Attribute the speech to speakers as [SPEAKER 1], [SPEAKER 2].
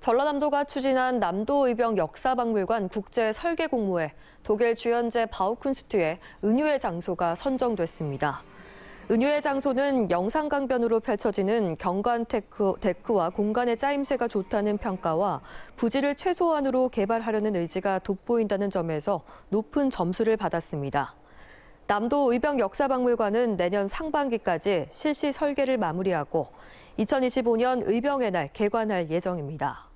[SPEAKER 1] 전라남도가 추진한 남도의병 역사박물관 국제 설계 공모에 독일 주연제 바우쿤스트의 은유의 장소가 선정됐습니다. 은유의 장소는 영상강변으로 펼쳐지는 경관 데크, 와 공간의 짜임새가 좋다는 평가와 부지를 최소한으로 개발하려는 의지가 돋보인다는 점에서 높은 점수를 받았습니다. 남도 의병 역사박물관은 내년 상반기까지 실시 설계를 마무리하고 2025년 의병의 날 개관할 예정입니다.